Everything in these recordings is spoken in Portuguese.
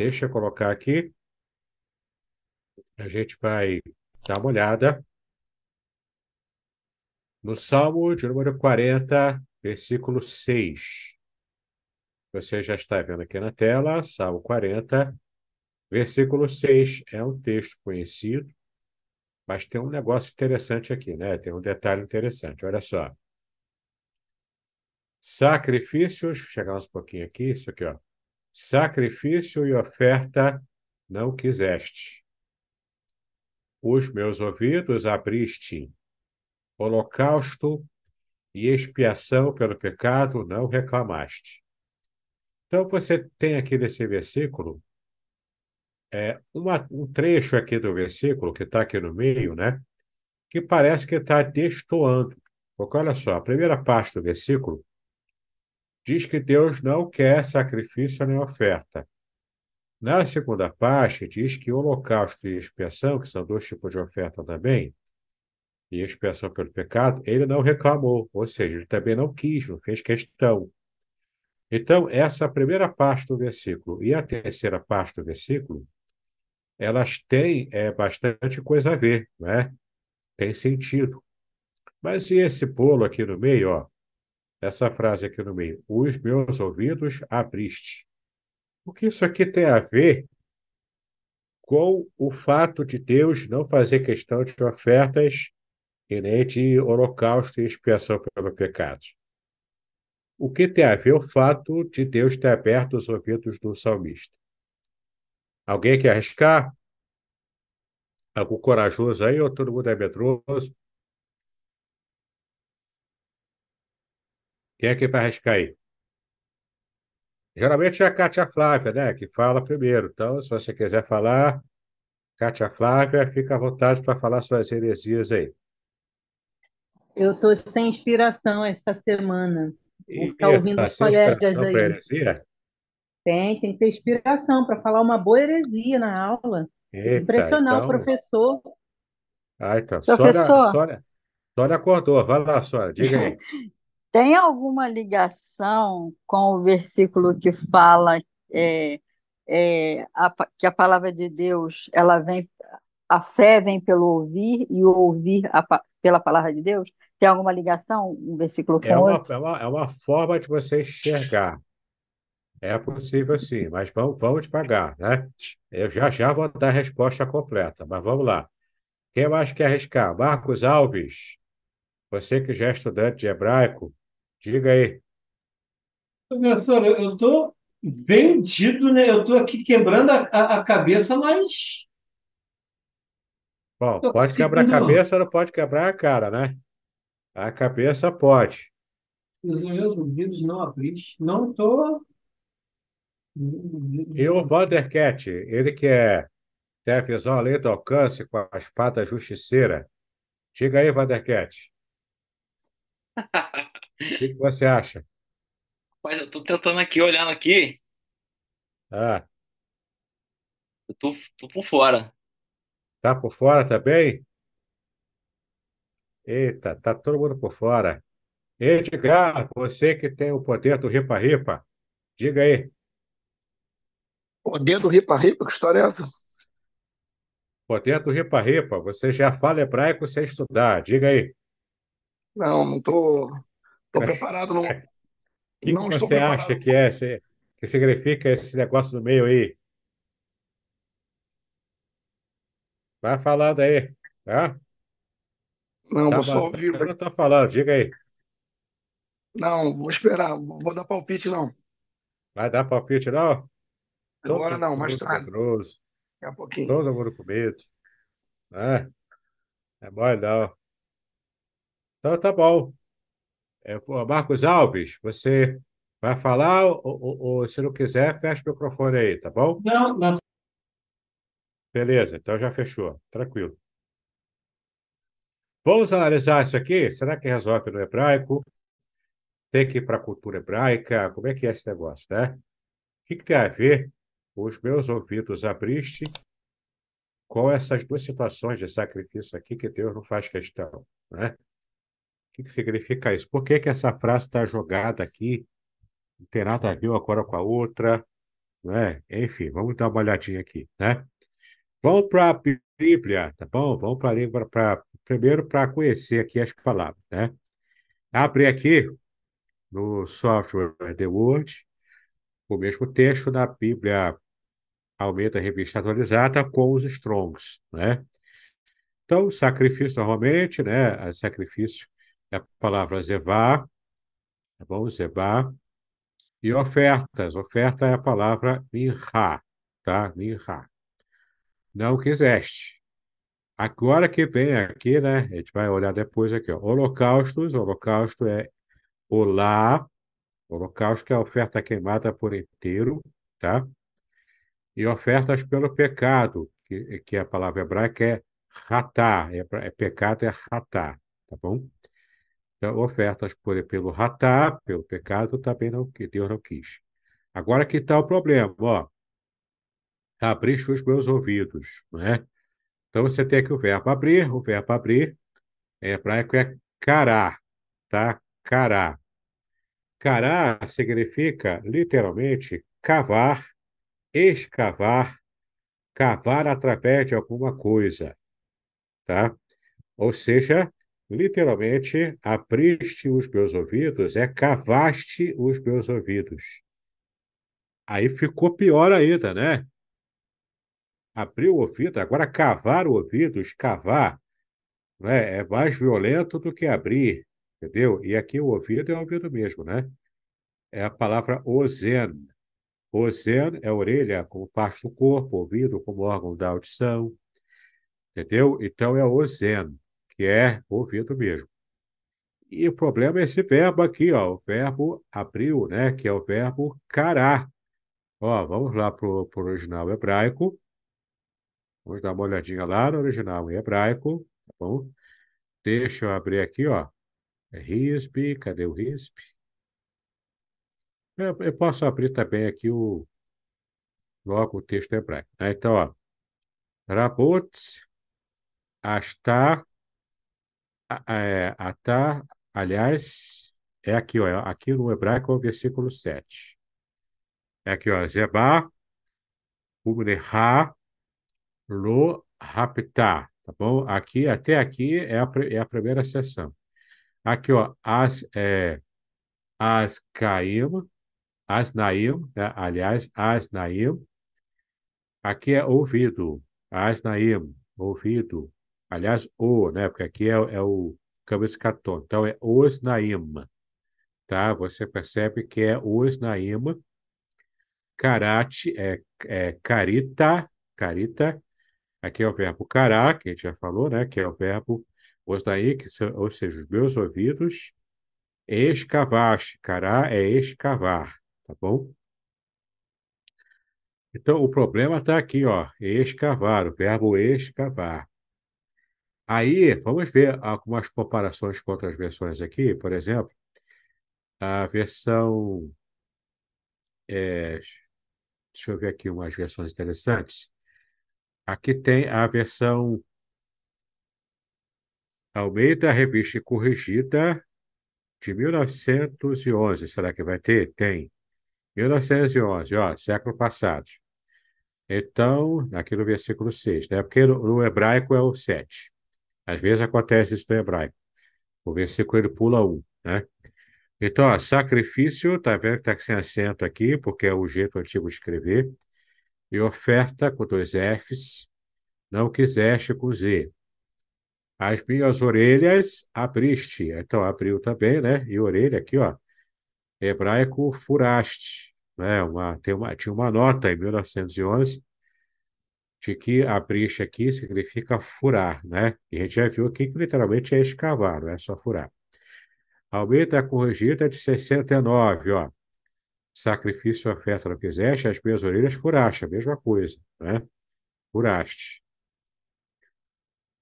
Deixa eu colocar aqui. A gente vai dar uma olhada no Salmo de número 40, versículo 6. Você já está vendo aqui na tela, Salmo 40, versículo 6. É um texto conhecido, mas tem um negócio interessante aqui, né? Tem um detalhe interessante. Olha só. Sacrifícios, chegar um pouquinho aqui, isso aqui, ó sacrifício e oferta não quiseste. Os meus ouvidos abriste, holocausto e expiação pelo pecado não reclamaste. Então, você tem aqui nesse versículo é, uma, um trecho aqui do versículo, que está aqui no meio, né? Que parece que está destoando. Porque olha só, a primeira parte do versículo diz que Deus não quer sacrifício nem oferta. Na segunda parte, diz que holocausto e expiação, que são dois tipos de oferta também, e expiação pelo pecado, ele não reclamou, ou seja, ele também não quis, não fez questão. Então, essa primeira parte do versículo e a terceira parte do versículo, elas têm é, bastante coisa a ver, né? tem sentido. Mas e esse bolo aqui no meio, ó? essa frase aqui no meio, os meus ouvidos abriste. O que isso aqui tem a ver com o fato de Deus não fazer questão de ofertas e nem de holocausto e expiação pelo pecado? O que tem a ver o fato de Deus ter aberto os ouvidos do salmista? Alguém quer arriscar? Algum corajoso aí ou todo mundo é medroso? Quem é que vai arriscar aí? Geralmente é a Cátia Flávia, né? Que fala primeiro. Então, se você quiser falar, Cátia Flávia, fica à vontade para falar suas heresias aí. Eu estou sem inspiração esta semana. Estou ouvindo tá os colegas aí. Heresia? Tem, tem que ter inspiração para falar uma boa heresia na aula. Eita, Impressionar então... o professor. Ah, então. Professor. Sônia, Sônia, Sônia acordou. Vai lá, Sônia, diga aí. Tem alguma ligação com o versículo que fala é, é, a, que a palavra de Deus ela vem, a fé vem pelo ouvir e o ouvir a, pela palavra de Deus? Tem alguma ligação um versículo com é uma, outro? É uma, é uma forma de você enxergar. É possível sim, mas vamos, vamos devagar, né? Eu já já vou dar a resposta completa, mas vamos lá. Quem mais quer arriscar? Marcos Alves, você que já é estudante de hebraico, Diga aí. Professor, eu estou vendido, né? Eu estou aqui quebrando a, a, cabeça, mas. Bom, tô pode quebrar a cabeça, não pode quebrar a cara, né? A cabeça pode. Os meus ouvidos não apris. Não estou. Tô... E o Vandercat, ele que é, tem a visão além do alcance com as patas justiceira. Diga aí, Vandercat. O que você acha? Mas eu tô tentando aqui, olhando aqui. Ah, Eu tô, tô por fora. tá por fora também? Eita, tá todo mundo por fora. Edgar, você que tem o poder do ripa-ripa, diga aí, Poder do ripa-ripa, que história é essa? poder do ripa-ripa, você já fala hebraico sem estudar, diga aí. Não, não tô. Estou preparado. Não, que não que estou você preparado. acha que é? que significa esse negócio do meio aí? Vai falando aí, tá? Não, tá, vou só ouvir. Não tá falando, diga aí. Não, vou esperar, vou dar palpite não. Vai dar palpite não? Agora Todo não, mais tarde. Medroso. Daqui a pouquinho. Todo mundo com medo. Né? É bom não. Então tá bom. É, Marcos Alves, você vai falar ou, ou, ou, se não quiser, fecha o microfone aí, tá bom? Não, não. Beleza, então já fechou, tranquilo. Vamos analisar isso aqui? Será que resolve no hebraico? Tem que ir para a cultura hebraica? Como é que é esse negócio, né? O que, que tem a ver os meus ouvidos abriste com essas duas situações de sacrifício aqui que Deus não faz questão, né? O que significa isso? Por que, que essa frase está jogada aqui? Não tem nada a ver agora com a outra. Né? Enfim, vamos dar uma olhadinha aqui. Né? Vamos para a Bíblia, tá bom? Vamos para a Bíblia, pra, primeiro para conhecer aqui as palavras. Né? Abre aqui no software The Word o mesmo texto da Bíblia aumenta a Revista Atualizada com os Strongs. Né? Então, sacrifício normalmente, né? É sacrifício é a palavra zevá, tá bom? Zevá. E ofertas. Oferta é a palavra mirra, tá? Mirra. Não quiseste. Agora que vem aqui, né? A gente vai olhar depois aqui, ó. Holocaustos. Holocausto é olá. Holocausto é a oferta queimada por inteiro, tá? E ofertas pelo pecado, que, que a palavra hebraica é ratá. É, é pecado é ratá, tá bom? Então, ofertas por, pelo ratá, pelo pecado, também não, que Deus não quis. Agora que está o problema, ó. Tá Abriste os meus ouvidos, né? Então você tem aqui o verbo abrir, o verbo abrir é hebraico é cará, tá? Cará. Cará significa literalmente cavar, escavar, cavar através de alguma coisa, tá? Ou seja, Literalmente, apriste os meus ouvidos é cavaste os meus ouvidos. Aí ficou pior ainda, né? Abriu o ouvido, agora cavar o ouvido, escavar, né? é mais violento do que abrir, entendeu? E aqui o ouvido é o ouvido mesmo, né? É a palavra ozen. Ozen é a orelha como parte do corpo, ouvido como órgão da audição, entendeu? Então é ozen que é ouvido mesmo. E o problema é esse verbo aqui, ó, o verbo abriu, né, que é o verbo cará. Ó, vamos lá para o original hebraico. Vamos dar uma olhadinha lá no original em hebraico, tá bom? Deixa eu abrir aqui, ó. É RISP, cadê o RISP? Eu, eu, posso abrir também aqui o logo o texto hebraico. Né? Então, ó. Rabot Astar é, Atá, aliás, é aqui, ó, aqui no hebraico é o versículo 7. É aqui, ó, Zebá, Umreha, Lo, Raptá, tá bom? Aqui, até aqui é a, é a primeira sessão. Aqui, ó, as, é, as Caim, as Naim, né? aliás, as Naim. Aqui é ouvido, as Naim, ouvido. Aliás, o, né? Porque aqui é, é o Camus Caton. Então, é os naima. Tá? Você percebe que é os naima. Karate é, é carita. Carita. Aqui é o verbo cará, que a gente já falou, né? Que é o verbo os daí que são, ou seja, os meus ouvidos. Escavar. Cará é escavar. Tá bom? Então, o problema está aqui, ó. Escavar, o verbo escavar. Aí, vamos ver algumas comparações com outras versões aqui. Por exemplo, a versão. É, deixa eu ver aqui umas versões interessantes. Aqui tem a versão Almeida, revista corrigida de 1911. Será que vai ter? Tem. 1911, ó, século passado. Então, aqui no versículo 6, né? Porque no, no hebraico é o 7. Às vezes acontece isso no hebraico. O versículo ele pula um, né? Então, ó, sacrifício, tá vendo que tá sem acento aqui, porque é o jeito antigo de escrever. E oferta com dois Fs, não quiseste com Z. As minhas orelhas abriste. Então, abriu também, né? E orelha aqui, ó. Hebraico furaste. Né? Uma, tem uma, tinha uma nota em 1911 de que isso aqui significa furar, né? E a gente já viu aqui que literalmente é escavar, não é só furar. Aumenta a corrigida de 69, ó. Sacrifício oferta não fizeste, as minhas orelhas furaste, a mesma coisa, né? Furaste.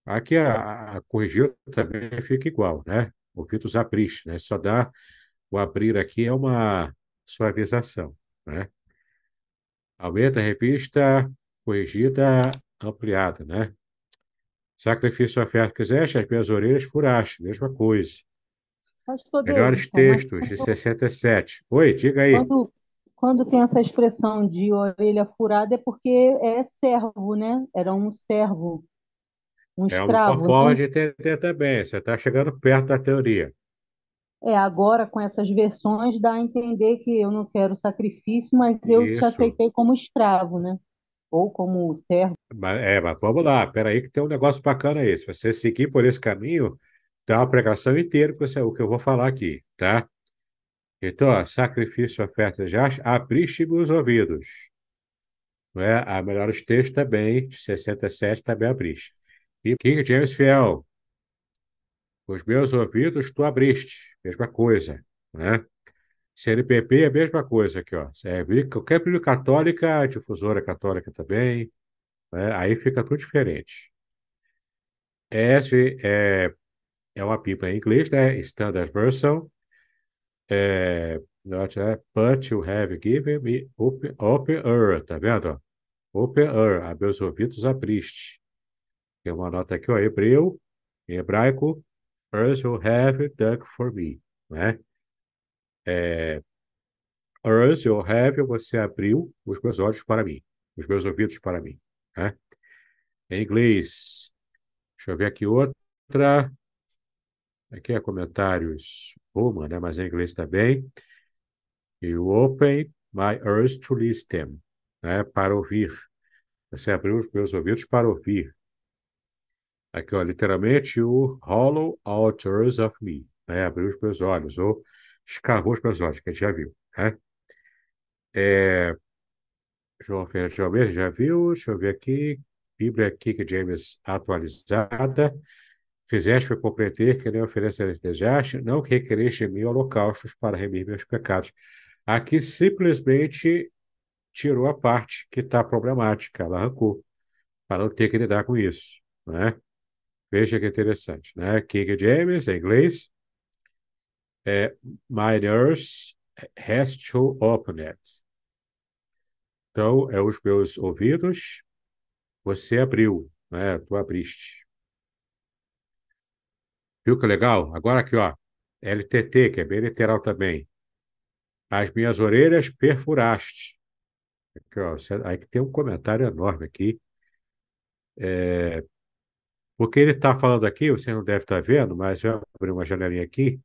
Aqui a, a corrigida também fica igual, né? O Vitus abriste, né? Só dá o abrir aqui é uma suavização, né? Aumenta a revista corrigida, ampliada, né? Sacrifício oferta quiseste, as minhas orelhas furaste, mesma coisa. Pastor Melhores Deus, então, textos, mas... de 67. Oi, diga aí. Quando, quando tem essa expressão de orelha furada é porque é servo, né? Era um servo, um é escravo. É uma forma de entender também, você está chegando perto da teoria. É, agora com essas versões dá a entender que eu não quero sacrifício, mas eu Isso. te aceitei como escravo, né? ou como servo. É, mas vamos lá, peraí que tem um negócio bacana esse. Você seguir por esse caminho, dá uma pregação inteira com o que eu vou falar aqui, tá? Então, ó, sacrifício, oferta já, abriste-me os ouvidos. Não é? A ah, Melhores Textos também, de 67, também abriste. E King James Fiel, os meus ouvidos tu abriste, mesma coisa, né? CNPP é a mesma coisa aqui, ó. É, qualquer bíblia católica, difusora católica também, né? aí fica tudo diferente. É, ESV é, é uma Bíblia em inglês, né? Standard Version. É, not, né? But you have given me open, open ear, tá vendo? Open ear, a os ouvidos abriste. Tem uma nota aqui, ó, hebreu, em hebraico, earth you have dug for me, né? é, Earth ou Heaven, você abriu os meus olhos para mim, os meus ouvidos para mim. Né? Em inglês, deixa eu ver aqui outra. Aqui é comentários uma, né? mas em inglês também. You open my ears to listen, né? para ouvir. Você abriu os meus ouvidos para ouvir. Aqui, ó, literalmente, o hollow out of me, né? abriu os meus olhos, ou escarrou os personagens, que a gente já viu. Né? É... João Ferreira de Almeida, já viu. Deixa eu ver aqui. Bíblia aqui que James é atualizada. Fizeste para compreender que nem oferece desejaste, não requereste em mim holocaustos para remir meus pecados. Aqui simplesmente tirou a parte que está problemática, ela arrancou, para não ter que lidar com isso. Né? Veja que interessante. Né? King James, em inglês, é, My ears has to open it. Então, é os meus ouvidos, você abriu, né? Tu abriste. Viu que legal? Agora aqui, ó, LTT, que é bem literal também. As minhas orelhas perfuraste. Aqui, ó, aí que tem um comentário enorme aqui. É, porque ele está falando aqui, você não deve estar tá vendo, mas eu abri uma janelinha aqui.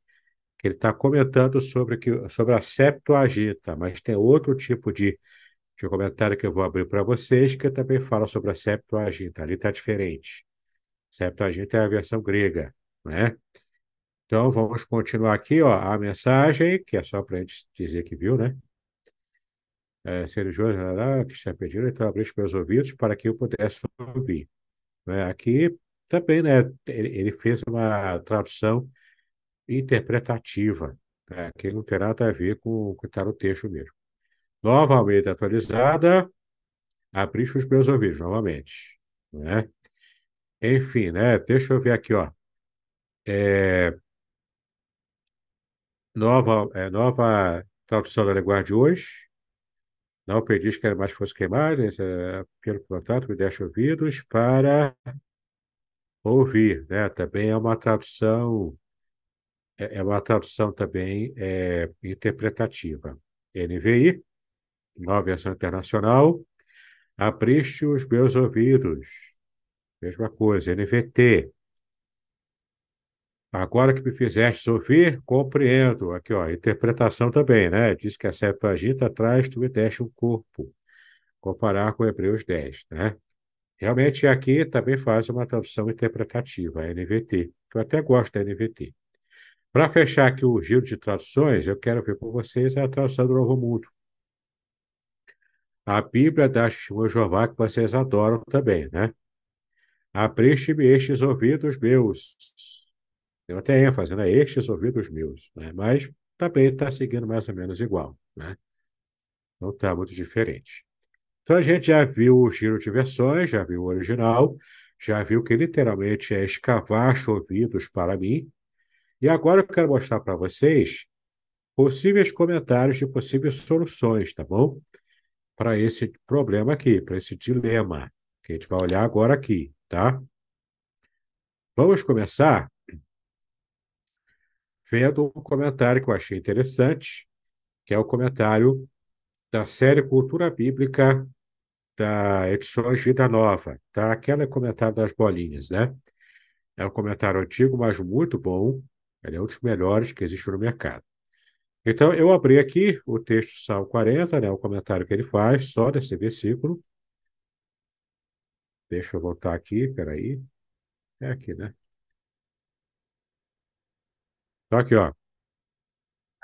Ele está comentando sobre, que, sobre a septuaginta, mas tem outro tipo de, de comentário que eu vou abrir para vocês, que também fala sobre a Septuaginta. Ali está diferente. Septuaginta é a versão grega, né? Então, vamos continuar aqui, ó, a mensagem, que é só para a gente dizer que viu, né? É, Jorge que está pedindo, então abri os meus ouvidos para que eu pudesse ouvir. Né? Aqui também, né, ele, ele fez uma tradução interpretativa, né, que não terá nada a ver com, o que está no texto mesmo. Novamente atualizada, abri os meus ouvidos novamente. Né? Enfim, né? deixa eu ver aqui, ó. É... Nova, é, nova tradução da linguagem de hoje. Não pedi que mais fosse queimada, né, é, pelo contrato, me deixe ouvidos para ouvir. Né? Também é uma tradução é, é uma tradução também é, interpretativa. NVI, nova versão internacional. Abriste os meus ouvidos. Mesma coisa, NVT. Agora que me fizeste ouvir, compreendo. Aqui, ó, interpretação também, né? Diz que a Septuaginta traz, tu me deste um corpo. Comparar com Hebreus 10, né? Realmente aqui também faz uma tradução interpretativa, a NVT, que eu até gosto da NVT. Para fechar aqui o giro de traduções, eu quero ver com vocês a tradução do Novo Mundo. A Bíblia da Shimon Jeová que vocês adoram também, né? Apriste-me estes ouvidos meus. Eu até ênfase, né? Estes ouvidos meus, né? Mas também está seguindo mais ou menos igual, né? Não está muito diferente. Então a gente já viu o giro de versões, já viu o original, já viu que literalmente é escavar ouvidos para mim, e agora eu quero mostrar para vocês possíveis comentários e possíveis soluções, tá bom? Para esse problema aqui, para esse dilema que a gente vai olhar agora aqui, tá? Vamos começar vendo um comentário que eu achei interessante, que é o comentário da série Cultura Bíblica da Edições Vida Nova, tá? Aquela comentário das bolinhas, né? É um comentário antigo, mas muito bom, ele é um dos melhores que existe no mercado. Então, eu abri aqui o texto Salmo 40, né, o comentário que ele faz, só desse versículo. Deixa eu voltar aqui, peraí. É aqui, né? Então, aqui, ó.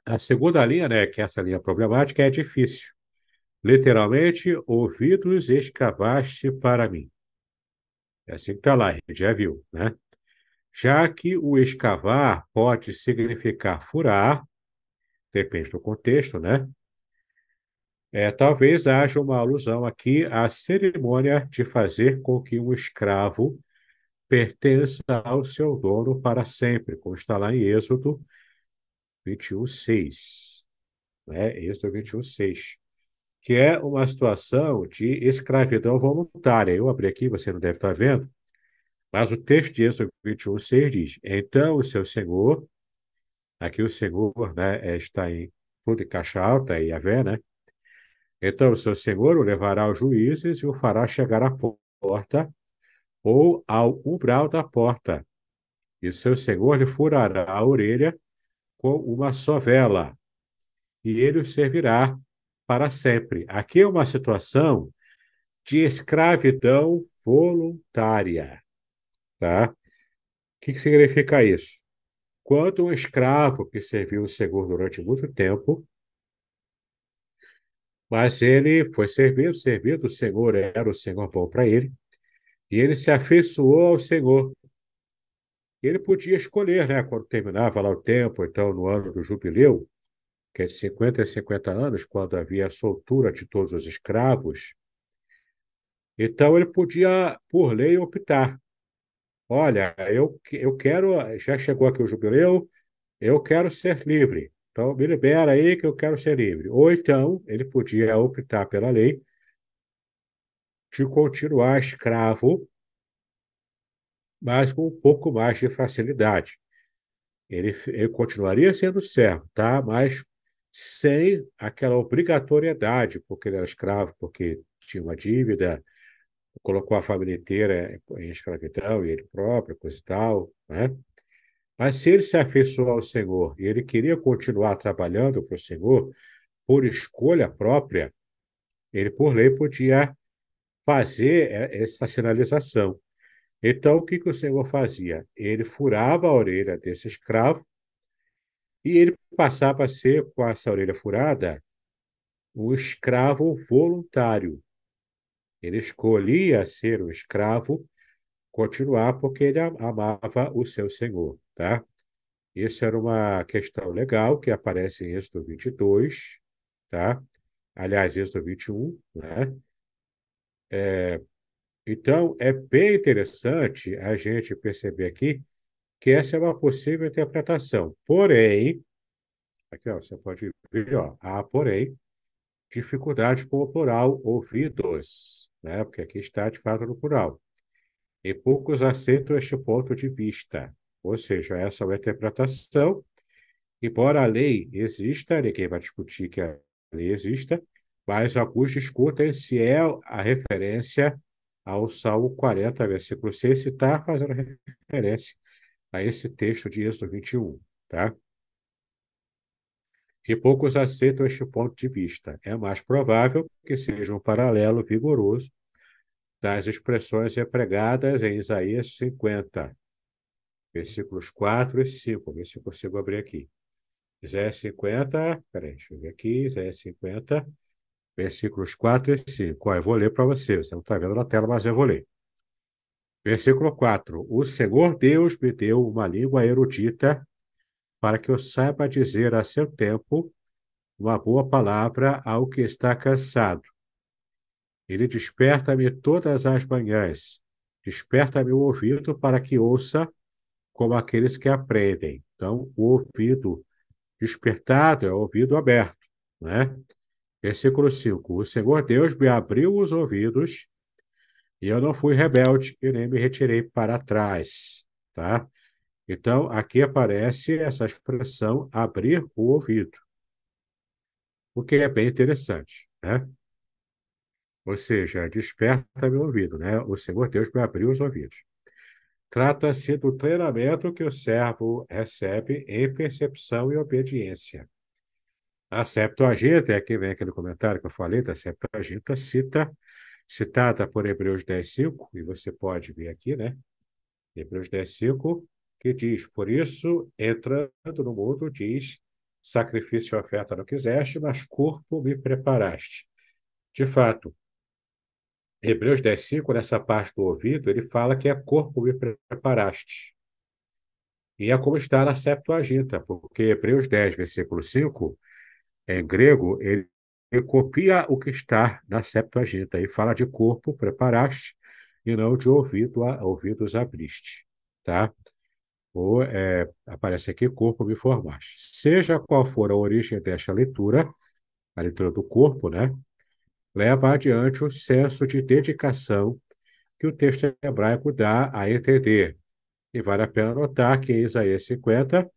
A segunda linha, né, que é essa linha problemática, é difícil. Literalmente, ouvidos escavaste para mim. É assim que está lá, a gente já viu, né? já que o escavar pode significar furar, depende do contexto, né? É, talvez haja uma alusão aqui à cerimônia de fazer com que um escravo pertença ao seu dono para sempre, como está lá em Êxodo 21.6. Né? Êxodo 21.6, Que é uma situação de escravidão voluntária. Eu abri aqui, você não deve estar vendo, mas o texto de Êxodo 21, 6 diz: Então o seu Senhor, aqui o Senhor né, é, está em tudo em caixa alta, e é Yahvé, né? Então o seu Senhor o levará aos juízes e o fará chegar à porta ou ao umbral da porta, e seu Senhor lhe furará a orelha com uma só vela, e ele o servirá para sempre. Aqui é uma situação de escravidão voluntária. Tá? O que, que significa isso? Quando um escravo que serviu o Senhor durante muito tempo, mas ele foi servido, servido, o Senhor era o Senhor bom para ele, e ele se afeiçoou ao Senhor. Ele podia escolher, né, quando terminava lá o tempo, então no ano do jubileu, que é de 50 a 50 anos, quando havia a soltura de todos os escravos, então ele podia, por lei, optar Olha, eu, eu quero, já chegou aqui o jubileu, eu quero ser livre. Então, me libera aí que eu quero ser livre. Ou então, ele podia optar pela lei de continuar escravo, mas com um pouco mais de facilidade. Ele, ele continuaria sendo servo, tá? Mas sem aquela obrigatoriedade, porque ele era escravo, porque tinha uma dívida, colocou a família inteira em escravidão, e ele próprio, coisa e tal, né? Mas se ele se afeiçoou ao Senhor e ele queria continuar trabalhando para o Senhor, por escolha própria, ele, por lei, podia fazer é, essa sinalização. Então, o que, que o Senhor fazia? Ele furava a orelha desse escravo e ele passava a ser, com essa orelha furada, um escravo voluntário. Ele escolhia ser um escravo, continuar porque ele amava o seu senhor, tá? Isso era uma questão legal que aparece em Êxodo 22, tá? Aliás, Êxodo 21, né? É, então, é bem interessante a gente perceber aqui que essa é uma possível interpretação. Porém, aqui ó, você pode ver, ó, há, porém, dificuldade com o plural ouvidos né? porque aqui está de fato no plural. E poucos aceitam este ponto de vista, ou seja, essa é uma interpretação. Embora a lei exista, ninguém vai discutir que a lei exista, mas alguns discutem se é a referência ao Salmo 40, versículo 6, se está fazendo referência a esse texto de Êxodo 21, tá? e poucos aceitam este ponto de vista. É mais provável que seja um paralelo vigoroso das expressões empregadas em Isaías 50, versículos 4 e 5. Vê se consigo abrir aqui. Isaías 50, peraí, deixa eu ver aqui, Isaías 50, versículos 4 e 5. Ó, eu vou ler para você, você não está vendo na tela, mas eu vou ler. Versículo 4: O Senhor Deus me deu uma língua erudita para que eu saiba dizer a seu tempo uma boa palavra ao que está cansado. Ele desperta-me todas as manhãs, desperta-me o ouvido para que ouça como aqueles que aprendem. Então, o ouvido despertado é o ouvido aberto, né? Versículo 5: O Senhor Deus me abriu os ouvidos e eu não fui rebelde e nem me retirei para trás, tá? Então, aqui aparece essa expressão abrir o ouvido, o que é bem interessante, né? Ou seja, desperta meu ouvido, né? O Senhor Deus me abriu os ouvidos. Trata-se do treinamento que o servo recebe em percepção e obediência. A Septuaginta, aqui vem aquele comentário que eu falei da Septuaginta, cita, citada por Hebreus 10.5, e você pode ver aqui, né? Hebreus 10.5, que diz: Por isso, entrando no mundo, diz: Sacrifício e oferta não quiseste, mas corpo me preparaste. De fato, Hebreus 10, 5, nessa parte do ouvido, ele fala que é corpo me preparaste. E é como está na Septuaginta, porque Hebreus 10, versículo 5, em grego, ele, ele copia o que está na Septuaginta e fala de corpo preparaste e não de ouvido a, ouvidos abriste. Tá? ou é, aparece aqui corpo me formaste. Seja qual for a origem desta leitura, a leitura do corpo, né, leva adiante o senso de dedicação que o texto hebraico dá a entender. E vale a pena notar que em Isaías 50,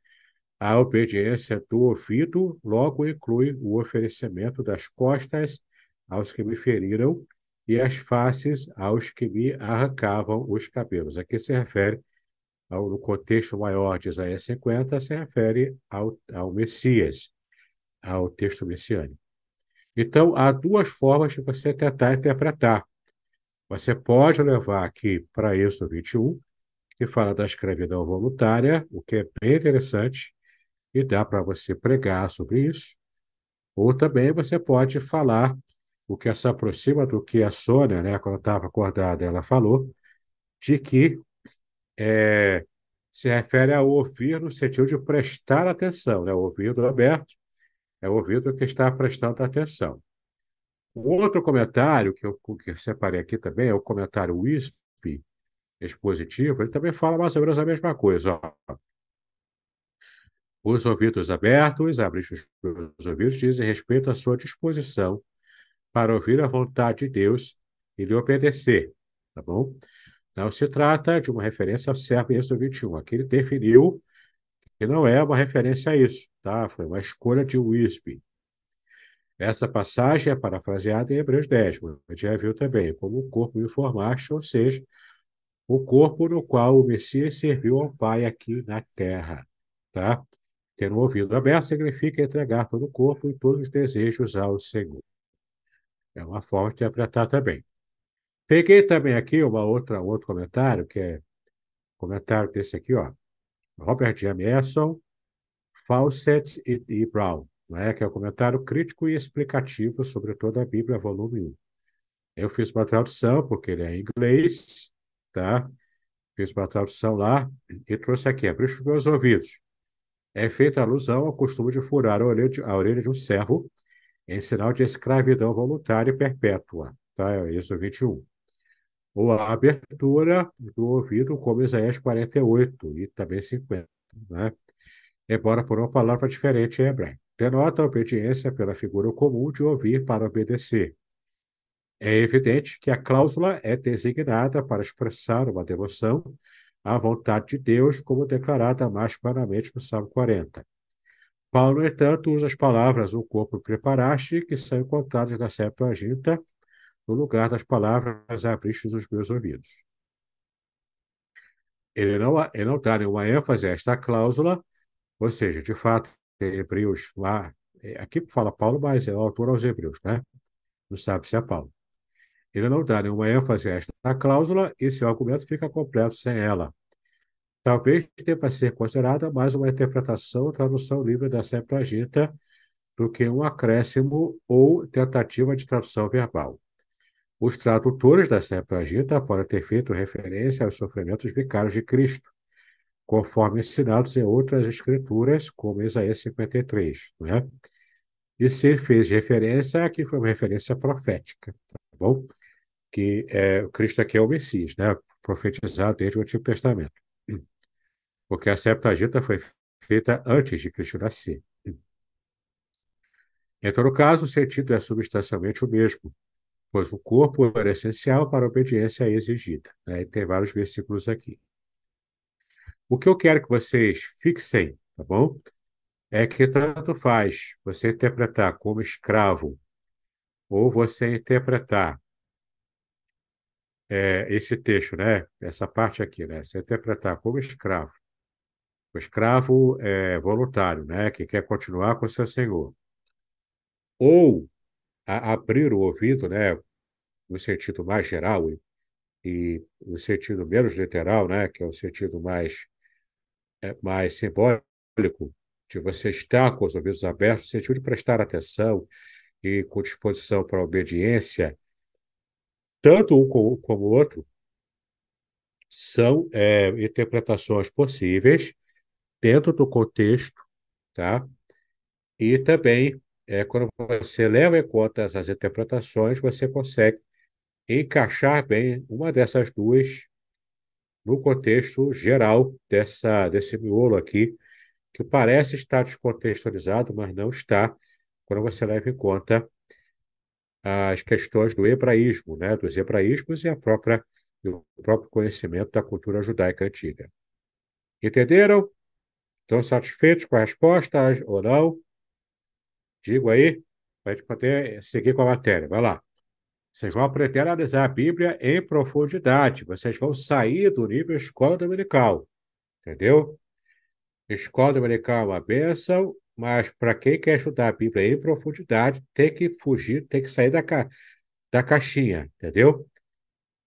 a obediência do ouvido logo inclui o oferecimento das costas aos que me feriram e as faces aos que me arrancavam os cabelos. Aqui se refere no contexto maior de Isaías 50 se refere ao, ao Messias, ao texto messiânico. Então, há duas formas de você tentar interpretar. Você pode levar aqui para Êxodo 21, que fala da escravidão voluntária, o que é bem interessante, e dá para você pregar sobre isso. Ou também você pode falar o que se aproxima do que a Sônia, né, quando estava acordada, ela falou, de que é, se refere ao ouvir no sentido de prestar atenção, né? O ouvido aberto é o ouvido que está prestando atenção. O outro comentário que eu, que eu separei aqui também é o comentário WISP, expositivo, ele também fala mais ou menos a mesma coisa. Ó. Os ouvidos abertos, abre os ouvidos, dizem respeito à sua disposição para ouvir a vontade de Deus e lhe obedecer, tá bom? Não se trata de uma referência ao servo em Êxodo 21. Aqui ele definiu que não é uma referência a isso, tá? Foi uma escolha de Wisp. Essa passagem é parafraseada em Hebreus 10, mas já viu também, como o corpo me formaste, ou seja, o corpo no qual o Messias serviu ao Pai aqui na terra, tá? Ter um ouvido aberto significa entregar todo o corpo e todos os desejos ao Senhor. É uma forma de interpretar também. Peguei também aqui uma outra, outro comentário, que é comentário desse aqui, ó. Robert G. Fawcett e, e Brown, né? que é um comentário crítico e explicativo sobre toda a Bíblia, volume 1. Eu fiz uma tradução, porque ele é em inglês, tá? Fiz uma tradução lá e trouxe aqui, abri os meus ouvidos. É feita alusão ao costume de furar a orelha de, a orelha de um servo em sinal de escravidão voluntária e perpétua, tá? É isso 21 ou a abertura do ouvido, como Isaías 48 e também 50. Né? Embora por uma palavra diferente em hebraico. Denota a obediência pela figura comum de ouvir para obedecer. É evidente que a cláusula é designada para expressar uma devoção à vontade de Deus, como declarada mais claramente no Salmo 40. Paulo, no entanto, usa as palavras o corpo preparaste, que são encontradas na Septuaginta, no lugar das palavras, abriste os meus ouvidos. Ele não, ele não dá nenhuma ênfase a esta cláusula, ou seja, de fato, Hebreus lá, é, aqui fala Paulo, mas é o autor aos Hebreus, né? Não sabe se é Paulo. Ele não dá nenhuma ênfase a esta cláusula e seu argumento fica completo sem ela. Talvez tenha para ser considerada mais uma interpretação ou tradução livre da Septuaginta do que um acréscimo ou tentativa de tradução verbal. Os tradutores da Septuaginta podem ter feito referência aos sofrimentos vicários de Cristo, conforme ensinados em outras escrituras, como Isaías 53, né? E se fez referência, aqui foi uma referência profética, tá bom? Que é, Cristo aqui é o Messias, né? Profetizado desde o Antigo Testamento. Porque a Septuaginta foi feita antes de Cristo nascer. Em todo caso, o sentido é substancialmente o mesmo pois o corpo era essencial para a obediência exigida. Né? E tem vários versículos aqui. O que eu quero que vocês fixem, tá bom? É que tanto faz você interpretar como escravo ou você interpretar é, esse texto, né? Essa parte aqui, né? Você interpretar como escravo. O escravo é voluntário, né? Que quer continuar com seu senhor. Ou a abrir o ouvido, né, no sentido mais geral e, e no sentido menos literal, né, que é o sentido mais é, mais simbólico de você estar com os ouvidos abertos, no sentido de prestar atenção e com disposição para obediência, tanto um como o outro são é, interpretações possíveis dentro do contexto, tá? E também é, quando você leva em conta essas interpretações, você consegue encaixar bem uma dessas duas no contexto geral dessa, desse miolo aqui, que parece estar descontextualizado, mas não está, quando você leva em conta as questões do hebraísmo, né, dos hebraísmos e a própria o próprio conhecimento da cultura judaica antiga. Entenderam? Estão satisfeitos com a resposta ou não? Digo aí, para a gente poder seguir com a matéria. Vai lá. Vocês vão aprender a analisar a Bíblia em profundidade. Vocês vão sair do nível escola dominical. Entendeu? Escola dominical é uma bênção, mas para quem quer estudar a Bíblia em profundidade, tem que fugir, tem que sair da, ca... da caixinha, entendeu?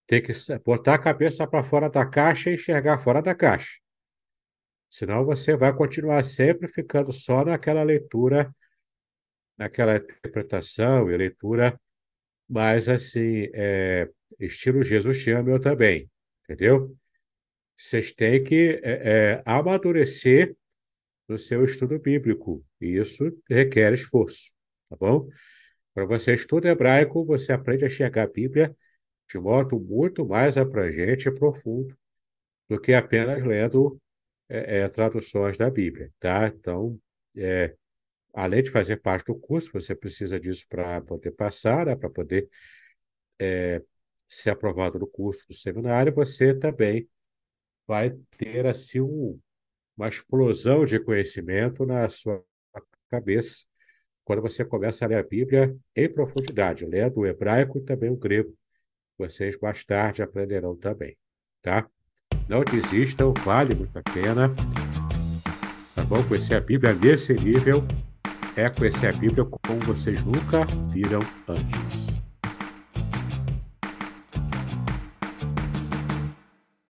Tem que botar a cabeça para fora da caixa e enxergar fora da caixa. Senão você vai continuar sempre ficando só naquela leitura naquela interpretação e leitura mais assim, é, estilo Jesus te ama eu também, entendeu? Vocês têm que é, é, amadurecer no seu estudo bíblico, e isso requer esforço, tá bom? Para você estuda hebraico, você aprende a enxergar a Bíblia de modo muito mais abrangente e profundo do que apenas lendo é, é traduções da Bíblia, tá? Então, é, além de fazer parte do curso, você precisa disso para poder passar, né? para poder é, ser aprovado no curso do seminário, você também vai ter assim um, uma explosão de conhecimento na sua cabeça quando você começa a ler a Bíblia em profundidade, lendo o hebraico e também o grego. Vocês mais tarde aprenderão também, tá? Não desistam, vale muito a pena. Tá bom? Conhecer a Bíblia nesse nível é a Bíblia como vocês nunca viram antes.